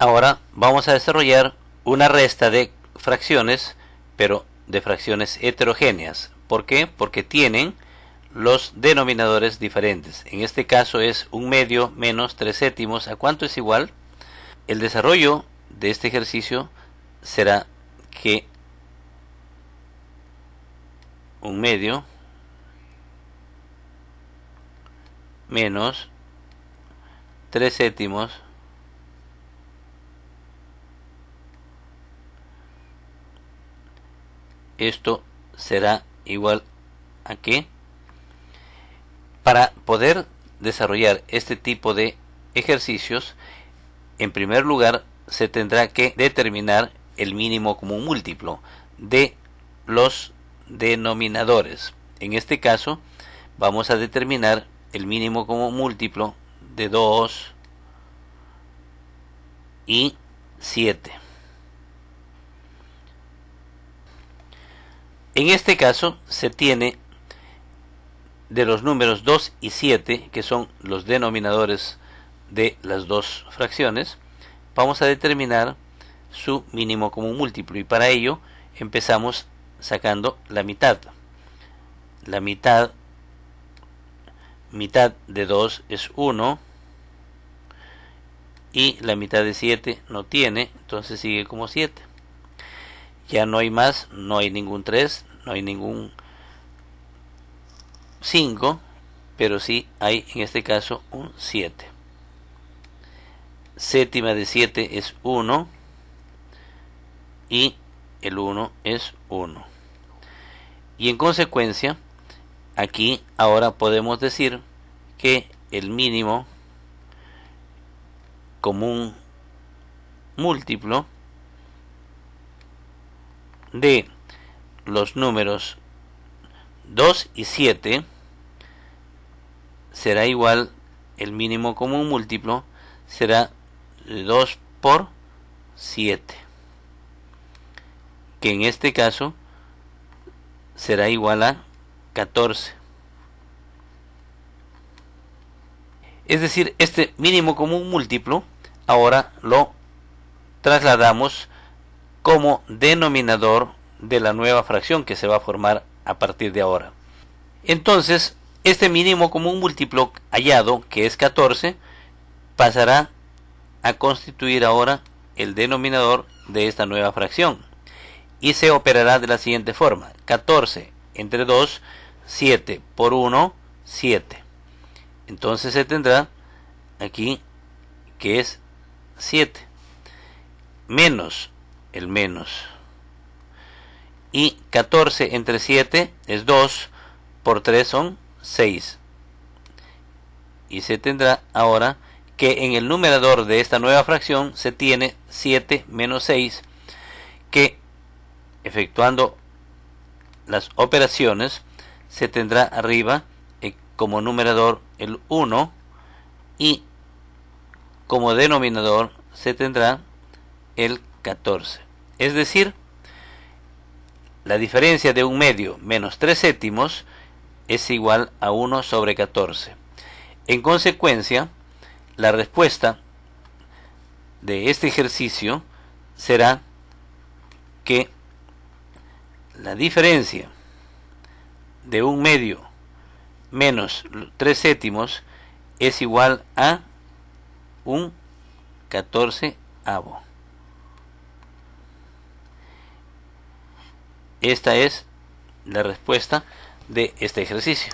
Ahora vamos a desarrollar una resta de fracciones, pero de fracciones heterogéneas. ¿Por qué? Porque tienen los denominadores diferentes. En este caso es un medio menos tres séptimos. ¿A cuánto es igual? El desarrollo de este ejercicio será que un medio menos tres séptimos esto será igual a que para poder desarrollar este tipo de ejercicios, en primer lugar se tendrá que determinar el mínimo común múltiplo de los denominadores. En este caso, vamos a determinar el mínimo común múltiplo de 2 y 7. En este caso se tiene de los números 2 y 7, que son los denominadores de las dos fracciones, vamos a determinar su mínimo común múltiplo y para ello empezamos sacando la mitad. La mitad mitad de 2 es 1 y la mitad de 7 no tiene, entonces sigue como 7. Ya no hay más, no hay ningún 3, no hay ningún 5, pero sí hay en este caso un 7. Séptima de 7 es 1 y el 1 es 1. Y en consecuencia, aquí ahora podemos decir que el mínimo común múltiplo de los números 2 y 7 será igual el mínimo común múltiplo será 2 por 7 que en este caso será igual a 14 es decir este mínimo común múltiplo ahora lo trasladamos como denominador de la nueva fracción que se va a formar a partir de ahora. Entonces, este mínimo común múltiplo hallado, que es 14, pasará a constituir ahora el denominador de esta nueva fracción y se operará de la siguiente forma 14 entre 2 7 por 1 7 entonces se tendrá aquí que es 7 menos el menos y 14 entre 7 es 2, por 3 son 6. Y se tendrá ahora que en el numerador de esta nueva fracción se tiene 7 menos 6, que efectuando las operaciones se tendrá arriba eh, como numerador el 1 y como denominador se tendrá el 14. Es decir, la diferencia de un medio menos tres séptimos es igual a 1 sobre 14. En consecuencia, la respuesta de este ejercicio será que la diferencia de un medio menos 3 séptimos es igual a un 14 avo. Esta es la respuesta de este ejercicio.